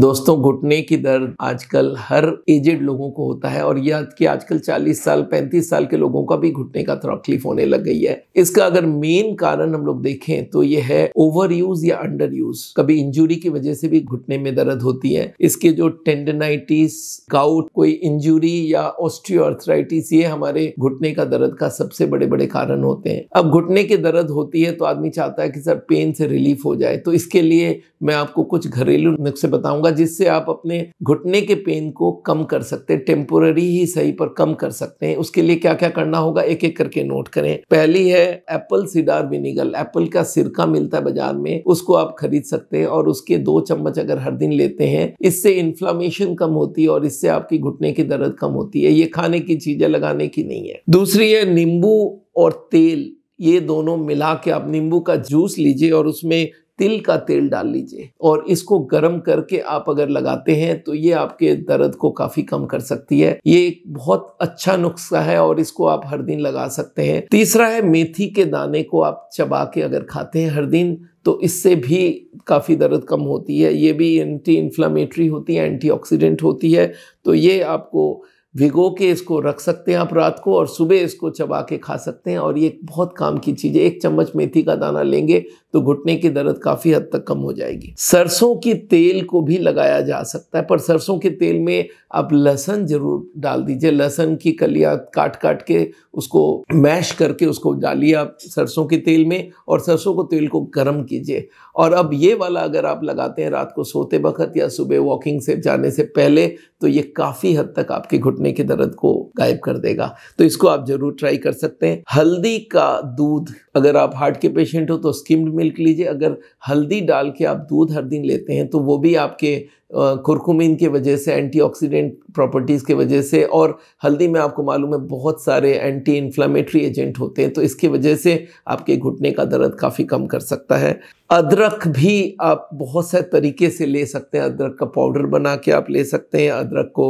दोस्तों घुटने की दर्द आजकल हर एजेड लोगों को होता है और यह कि आजकल 40 साल 35 साल के लोगों का भी घुटने का तकलीफ होने लग गई है इसका अगर मेन कारण हम लोग देखें तो यह है ओवर यूज या अंडर यूज कभी इंजुरी की वजह से भी घुटने में दर्द होती है इसके जो टेंडनाइटिस काउट कोई इंजुरी या ऑस्ट्रियोथराइटिस ये हमारे घुटने का दर्द का सबसे बड़े बड़े कारण होते हैं अब घुटने की दर्द होती है तो आदमी चाहता है कि सर पेन से रिलीफ हो जाए तो इसके लिए मैं आपको कुछ घरेलू नुस्खे बताऊंगा होगा जिससे आप अपने घुटने के पेन को कम कर सकते हैं टेम्पोररी ही सही पर कम कर सकते हैं उसके लिए क्या क्या करना होगा एक एक करके नोट करें पहली है एप्पल सिडार विनीगर एप्पल का सिरका मिलता है बाजार में उसको आप खरीद सकते हैं और उसके दो चम्मच अगर हर दिन लेते हैं इससे इन्फ्लामेशन कम होती है और इससे आपकी घुटने की दर्द कम होती है ये खाने की चीजें लगाने की नहीं है दूसरी है नींबू और तेल ये दोनों मिला के आप नींबू का जूस लीजिए और उसमें तिल का तेल डाल लीजिए और इसको गर्म करके आप अगर लगाते हैं तो ये आपके दर्द को काफी कम कर सकती है ये एक बहुत अच्छा नुस्खा है और इसको आप हर दिन लगा सकते हैं तीसरा है मेथी के दाने को आप चबा के अगर खाते हैं हर दिन तो इससे भी काफ़ी दर्द कम होती है ये भी एंटी इन्फ्लामेटरी होती है एंटीऑक्सीडेंट होती है तो ये आपको भिगो के इसको रख सकते हैं आप रात को और सुबह इसको चबा के खा सकते हैं और ये बहुत काम की चीज़ है एक चम्मच मेथी का दाना लेंगे तो घुटने की दर्द काफ़ी हद तक कम हो जाएगी सरसों के तेल को भी लगाया जा सकता है पर सरसों के तेल में आप लहसन जरूर डाल दीजिए लहसन की कलिया काट काट के उसको मैश करके उसको डालिए आप सरसों के तेल में और सरसों को तेल को गर्म कीजिए और अब ये वाला अगर आप लगाते हैं रात को सोते वक्त या सुबह वॉकिंग से जाने से पहले तो ये काफ़ी हद तक आपके घुटने घुटने के दर्द को गायब कर देगा तो इसको आप जरूर ट्राई कर सकते हैं हल्दी का दूध अगर आप हार्ट के पेशेंट हो तो स्किम्ड मिल्क लीजिए अगर हल्दी डाल के आप दूध हर दिन लेते हैं तो वो भी आपके कुरकुमिन के वजह से एंटीऑक्सीडेंट प्रॉपर्टीज़ के वजह से और हल्दी में आपको मालूम है बहुत सारे एंटी इन्फ्लामेटरी एजेंट होते हैं तो इसकी वजह से आपके घुटने का दर्द काफ़ी कम कर सकता है अदरक भी आप बहुत से तरीके से ले सकते हैं अदरक का पाउडर बना के आप ले सकते हैं अदरक को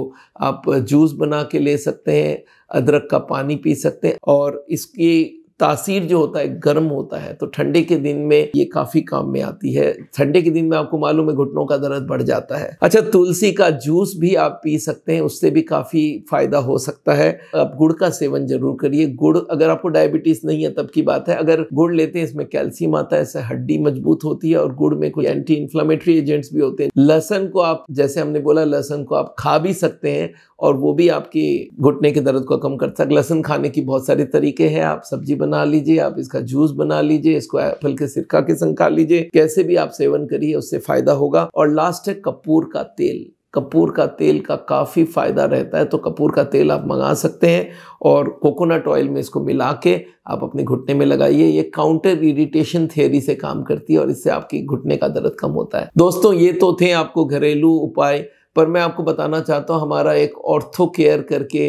आप जूस बना के ले सकते हैं अदरक का पानी पी सकते हैं और इसकी तासीर जो होता है गर्म होता है तो ठंडे के दिन में ये काफ़ी काम में आती है ठंडे के दिन में आपको मालूम है घुटनों का दर्द बढ़ जाता है अच्छा तुलसी का जूस भी आप पी सकते हैं उससे भी काफ़ी फायदा हो सकता है आप गुड़ का सेवन जरूर करिए गुड़ अगर आपको डायबिटीज़ नहीं है तब की बात है अगर गुड़ लेते हैं इसमें कैल्सियम आता है इससे हड्डी मजबूत होती है और गुड़ में कोई एंटी इन्फ्लामेटरी एजेंट्स भी होते हैं लहसन को आप जैसे हमने बोला लहसन को आप खा भी सकते हैं और वो भी आपकी घुटने के दर्द को कम कर सकता है लहसन खाने की बहुत सारे तरीके हैं आप सब्जी बना लीजिए आप इसका जूस बना लीजिए इसको एप्पल के सिरका के संग खा लीजिए कैसे भी आप सेवन करिए उससे फायदा होगा और लास्ट है कपूर का तेल कपूर का तेल का काफ़ी फ़ायदा रहता है तो कपूर का तेल आप मंगा सकते हैं और कोकोनट ऑयल में इसको मिला के आप अपने घुटने में लगाइए ये काउंटर इरिटेशन थ्योरी से काम करती है और इससे आपकी घुटने का दर्द कम होता है दोस्तों ये तो थे आपको घरेलू उपाय पर मैं आपको बताना चाहता हूँ हमारा एक ऑर्थो केयर करके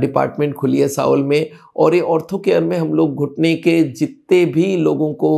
डिपार्टमेंट खुली है साउल में और ये ऑर्थो केयर में हम लोग घुटने के जितने भी लोगों को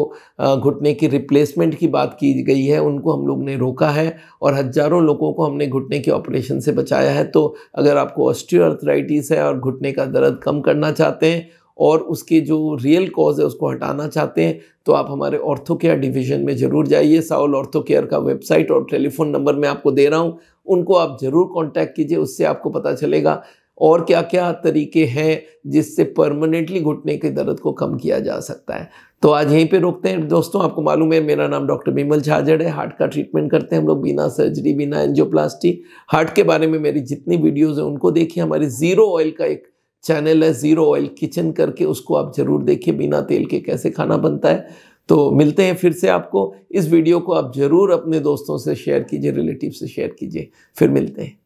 घुटने की रिप्लेसमेंट की बात की गई है उनको हम लोग ने रोका है और हज़ारों लोगों को हमने घुटने के ऑपरेशन से बचाया है तो अगर आपको ऑस्टियोआर्थराइटिस है और घुटने का दर्द कम करना चाहते हैं और उसके जो रियल कॉज है उसको हटाना चाहते हैं तो आप हमारे ऑर्थो केयर डिवीजन में ज़रूर जाइए साउल ऑर्थो केयर का वेबसाइट और टेलीफोन नंबर मैं आपको दे रहा हूँ उनको आप ज़रूर कॉन्टैक्ट कीजिए उससे आपको पता चलेगा और क्या क्या तरीके हैं जिससे परमानेंटली घुटने के दर्द को कम किया जा सकता है तो आज यहीं पे रोकते हैं दोस्तों आपको मालूम है मेरा नाम डॉक्टर बिमल झाझड़ है हार्ट का ट्रीटमेंट करते हैं हम लोग बिना सर्जरी बिना एंजियोप्लास्टी हार्ट के बारे में मेरी जितनी वीडियोज़ हैं उनको देखिए हमारे ज़ीरो ऑयल का एक चैनल है ज़ीरो ऑयल किचन करके उसको आप ज़रूर देखिए बिना तेल के कैसे खाना बनता है तो मिलते हैं फिर से आपको इस वीडियो को आप ज़रूर अपने दोस्तों से शेयर कीजिए रिलेटिव से शेयर कीजिए फिर मिलते हैं